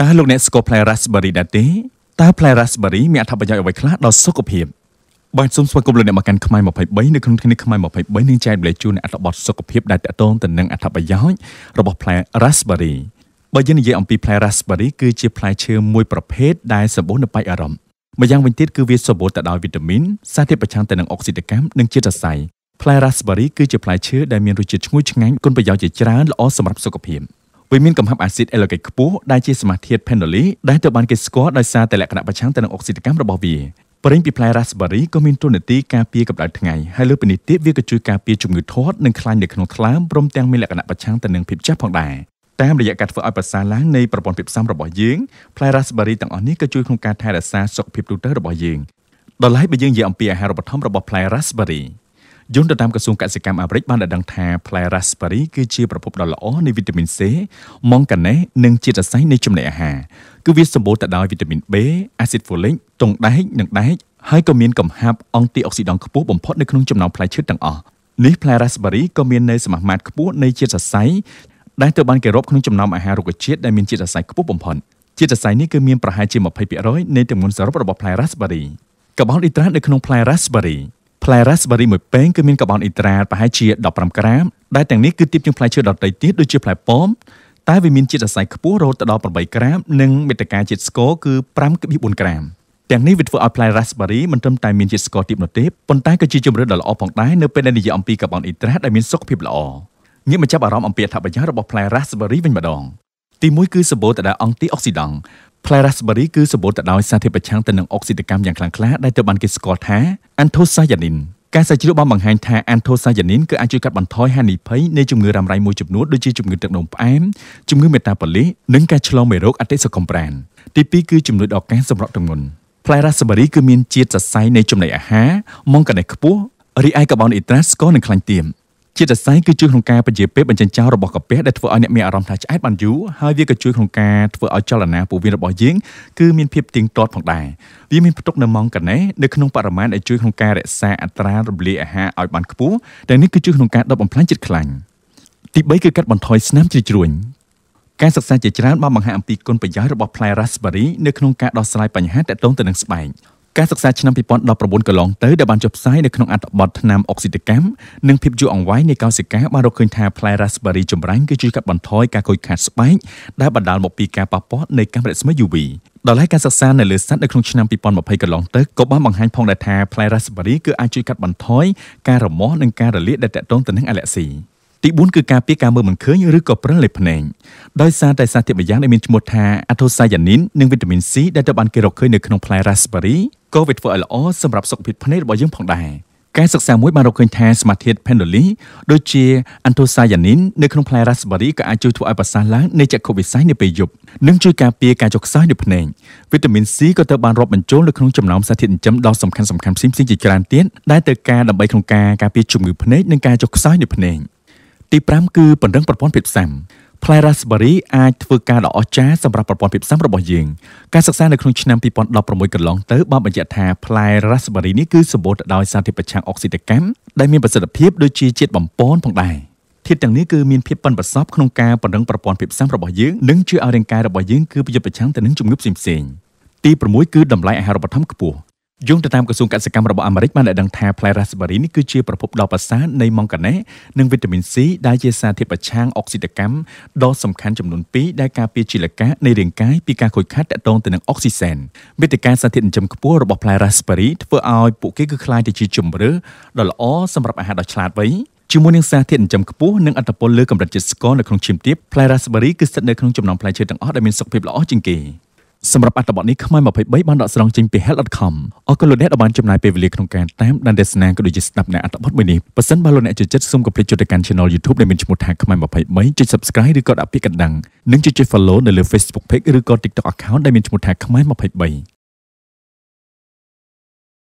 តើលោកអ្នកស្គាល់ផ្លែ raspberry ដែរទេតើផ្លែ raspberry មានអត្ថប្រយោជន៍អ្វីខ្លះដល់សុខភាពបាទសូមស្វាគមន៍លោកអ្នកមកកាន់ខ្មែរ23នៅក្នុងថ្ងៃនេះខ្មែរ23នឹងចែកម្លែកជូនអត្ថបទសុខភាពដែលតកតងទៅនឹងអត្ថប្រយោជន៍របស់ផ្លែ raspberry បើយើងនិយាយអំពីផ្លែ raspberry គឺជាផ្លែឈើមួយប្រភេទដែលសម្បូរនឹងបាច់អារម្មណ៍ម្យ៉ាងវិញទៀតគឺវាសម្បូរទៅដោយវីតាមីនសារធាតុប្រឆាំងទៅនឹងអុកស៊ីតកម្មនិងជាតិសរសៃផ្លែ raspberry គឺជាផ្លែឈើដែលមានរសជាតិឈ្ងុយឆ្ងាញ់គុណប្រយោជន៍ជាច្រើនល្អសម្រាប់សុខភាព។វាមានកំហាប់អាស៊ីតអេឡូកេតខ្ពស់ដែលជាសមាសធាតុ phenolic ដែលត្រូវបានគេស្គាល់ដោយសារតែលក្ខណៈប្រឆាំងទៅនឹងអុកស៊ីតកម្មរបស់វាប្រេងពីផ្លែរ៉ាស់ប៊េរីក៏មានតួនាទីការពារកម្ដៅថ្ងៃហើយលើពីនេះទៀតវាក៏ជួយការពារជំងឺធាត់និងខ្លាញ់នៅក្នុងថ្លើមព្រមទាំងមានលក្ខណៈប្រឆាំងទៅនឹងភាពចាស់ផងដែរតាមរយៈការធ្វើឲ្យប្រសើរឡើងនៃប្រព័ន្ធភាពស៊ាំរបស់យើងផ្លែរ៉ាស់ប៊េរីទាំងអស់នេះក៏ជួយក្នុងការថែរក្សាសុខភាពទូទៅរបស់យើងដល់ហើយបើយើងនិយាយអំពីអាហារូបត្ថម្ភរបស់ផ្លែរ៉ាស់ប៊េរីយន្តតាមក្រសួងកសិកម្មអាមេរិកបានដដឹងថាផ្លែរ៉ាស្បេរីគឺជាប្រភពដ៏ល្អនៃវីតាមីន C ម៉ង់កាណេសនិងជាតិសរសៃនៃចំណីអាហារគឺវាសម្បូរទៅដោយវីតាមីន B អាស៊ីតហ្វូលិកទង់ដែកនិងដែកហើយក៏មានកំហាប់អង់ទីអុកស៊ីដង់ខ្ពស់បំផុតនៅក្នុងចំណោមផ្លែឈើទាំងអស់នេះផ្លែរ៉ាស្បេរីក៏មាននៃសមាមាត្រខ្ពស់នៃជាតិសរសៃដែលត្រូវបានគេរាប់ក្នុងចំណោមអាហាររុក្ខជាតិដែលមានជាតិសរសៃខ្ពស់បំផុតជាតិសរសៃនេះគឺមានប្រហែលជា20%នៃទម្ងន់សរុបរបស់ផ្លែរ៉ាស្បេរីកបោនអ៊ីត្រាតនៅក្នុងផ្លែរ៉ាស្បេរីផ្លែរ៉ាស្ប៊ឺរីមួយពែងគឺមានកប្បាន់អ៊ីដ្រាលប្រហែលជា15ក្រាមដែលទាំងនេះគឺទាបជាងផ្លែឈើដទៃទៀតដូចជាផ្លែប៉មតែវាមានជាតិសរសៃខ្ពស់រហូតដល់8ក្រាមនិងមេត្តាការជាតិស្ករគឺ5.4ក្រាមទាំងនេះវាធ្វើឲ្យផ្លែរ៉ាស្ប៊ឺរីមិនត្រឹមតែមានជាតិស្ករទាបនោះទេប៉ុន្តែក៏ជាជម្រើសដ៏ល្អផងដែរនៅពេលដែលនិយាយអំពីកាបូនអ៊ីដ្រាសដែលមានសុខភាពល្អងាកមកចាប់អារម្មណ៍អំពីអត្ថប្រយោជន៍របស់ផ្លែរ៉ាស្ប៊ឺរីវិញម្ដងទីមួយគឺសម្បូរទៅដោយអង្គទីអុកស៊ីដង់ផ្លែរ៉ាស្ប៊ឺរីគឺសម្បូរទៅដោយសារធាតុប្រឆាំងទៅនឹងអុកស៊ីតកម្មយ៉ាងខ្លាំងក្លាដែលត្រូវបានគេស្គាល់ថាអាន់ថូសាយ៉ានីនការស្រាវជ្រាវបានបង្ហាញថាអាន់ថូសាយ៉ានីនគឺអាចជួយកាត់បន្ថយហានិភ័យនៃជំងឺរ៉ាំរ៉ៃមួយចំនួនដូចជាជំងឺទឹកនោមផ្អែមជំងឺមេតាបូលីកនិងការឆ្លងមេរោគអតិសកុមប្រាណទី2គឺជំនួយដល់ការសម្រកទម្ងន់ផ្លែរ៉ាស្ប៊ឺរីគឺមានជាតិសរសៃនៃចំណីអាហារម៉ង់កាណេខ្ពស់រីឯកាបូនអ៊ីដ្រាតស្ករនិងខ្លាញ់ទៀមជាតិសរសៃគឺជួយក្នុងការបញ្ជាពេលបញ្ចេញចោលរបស់កាពះដែលធ្វើឲ្យអ្នកមានអារម្មណ៍ថាឆ្អែតបានយូរហើយវាក៏ជួយក្នុងការធ្វើឲ្យចលនាពោះវៀនរបស់យើងគឺមានភាពទៀងទាត់ផងដែរវាមានផ្ទុកនៅម៉ងកាណេនៅក្នុងបរិមាណដែលជួយក្នុងការរក្សាអត្រារំលាយអាហារឲ្យបានខ្ពស់ទាំងនេះគឺជួយក្នុងការដុតបំផ្លាញជាតិខ្លាញ់ទី3គឺកាត់បន្ថយស្នាមជ្រីជ្រួញការសិក្សាជាច្រើនបានបង្ហាញអំពីគុណប្រយោជន៍របស់ផ្លែ raspberry នៅក្នុងការដោះស្រាយបញ្ហាទាក់ទងទៅនឹងស្បែកការសិក្សាឆ្នាំ2019កន្លងទៅដែលបានចុះផ្សាយនៅក្នុងអត្ថបទថ្នាំអុកស៊ីតកម្មនិងភាពយូរអង្វែងនៃកោសិកាបានរកឃើញថាផ្លែរ៉ាស្បេរីចម្រាញ់គឺជួយកាត់បន្ថយការខូចខាតស្បែកដែលបណ្ដាលមកពីការប៉ះពាល់នៃកាំរស្មី UV ដល់ហើយការសិក្សានៅលើសត្វនៅក្នុងឆ្នាំ2020កន្លងទៅក៏បានបង្ហាញផងដែរថាផ្លែរ៉ាស្បេរីគឺអាចជួយកាត់បន្ថយការរមាស់និងការរលាកដែលទាក់ទងទៅនឹងអាឡែស៊ីទី4គឺការពារការមើលមិនឃើញឬក៏ព្រិលលេបភ្នែកដោយសារតែសារធាតុម្យ៉ាងដែលមានឈ្មោះថាអាថូសាយ៉ានីននិងវីតាមីន C ដែលត្រូវបានគេរកឃើញនៅក្នុងផ្លែរ៉ាស្បេរីក៏វាធ្វើឲ្យល្អសម្រាប់សុខភាពភ្នែករបស់យើងផងដែរការសិក្សាមួយបានរកឃើញថាសមាធាតុ Pendoli ដូចជា Anthocyanin នៅក្នុងផ្លែ Raspberry ក៏អាចជួយធ្វើឲ្យប្រសាទឡើងនៃចក្ខុវិស័យនៅពេលយប់និងជួយការពារការចុកខ្សោយនៅភ្នែកវីតាមីន C ក៏ត្រូវបានរាប់បញ្ចូលនៅក្នុងចំណោមសារធាតុចិញ្ចឹមដ៏សំខាន់ៗផ្សេងៗជាច្រើនទៀតដែលត្រូវការដើម្បីក្នុងការការពារជំងឺភ្នែកនិងការចុកខ្សោយនៅភ្នែកទី5គឺបណ្ដឹងប្រព័ន្ធភាពស៊ាំផ្លែរ៉ាស្ប៊េរីអាចធ្វើការដ៏អស្ចារ្យសម្រាប់ប្រព័ន្ធភាពស៊ាំរបស់យើងការសិក្សានៅក្នុងឆ្នាំ2016កន្លងទៅបានបញ្ជាក់ថាផ្លែរ៉ាស្ប៊េរីនេះគឺសម្បូរទៅដោយសារធាតុប្រឆាំងអុកស៊ីតកម្មដែលមានប្រសិទ្ធភាពដូចជាជាតិបំប៉នផងដែរធាតុទាំងនេះគឺមានភាពប៉ិនប្រសប់ក្នុងការបណ្ដឹងប្រព័ន្ធភាពស៊ាំរបស់យើងនិងជួយឲ្យរាងកាយរបស់យើងគឺប្រយុទ្ធប្រឆាំងទៅនឹងជំងឺផ្សេងៗទី6គឺតម្លៃអាហារូបត្ថម្ភខ្ពស់យោងទៅតាមក្រសួងកសិកម្មរបស់អាមេរិកបានដឹងថាផ្លែរ៉ាស្ប៊េរីនេះគឺជាប្រភពដ៏ប្រសើរនៃម៉ង់កាណែនិងវីតាមីន C ដែលជាសារធាតុប្រឆាំងអុកស៊ីតកម្មដ៏សំខាន់ចំនួន2ដែលការពារជីលកានៃរាងកាយពីការខូចខាតទាក់ទងទៅនឹងអុកស៊ីសែនវេទិកាសារធាតុចិញ្ចឹមខ្ពស់របស់ផ្លែរ៉ាស្ប៊េរីធ្វើឲ្យពួកគេគឺคล้ายទៅជាជម្រើសដ៏ល្អសម្រាប់អាហារដ៏ឆ្លាតវៃជាមួយនឹងសារធាតុចិញ្ចឹមខ្ពស់និងអត្តពលលើកម្រិតជាតិស្ករនៅក្នុងឈាមទាបផ្លែរ៉ាស្ប៊េរីគឺស្ថិតនៅក្នុងចំណោមផ្លែឈើទាំងអស់ដែលមានសុខភាពល្អជាងគេ។សម្រាប់អត្ថបទនេះខ្មែរ23បានដកស្រង់ចេញពី hell.com អរគុណលោកអ្នកដែលបានចំណាយពេលវេលាក្នុងការតាមដានទស្សនាក៏ដូចជាស្ដាប់អ្នកអត្ថបទមួយនេះបើសិនបើលោកអ្នកចូលចិត្តសូមកុំភ្លេចចុចទៅកាន់ channel YouTube ដែលមានឈ្មោះថាខ្មែរ23ចុច subscribe ឬក៏ដាក់ពាក្យកណ្ដឹងនិងចុច follow នៅលើ Facebook page ឬក៏ TikTok account ដែលមានឈ្មោះថាខ្មែរ23